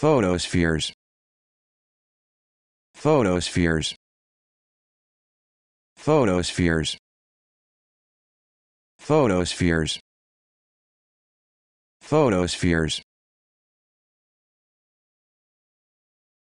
photospheres photospheres photospheres photospheres photospheres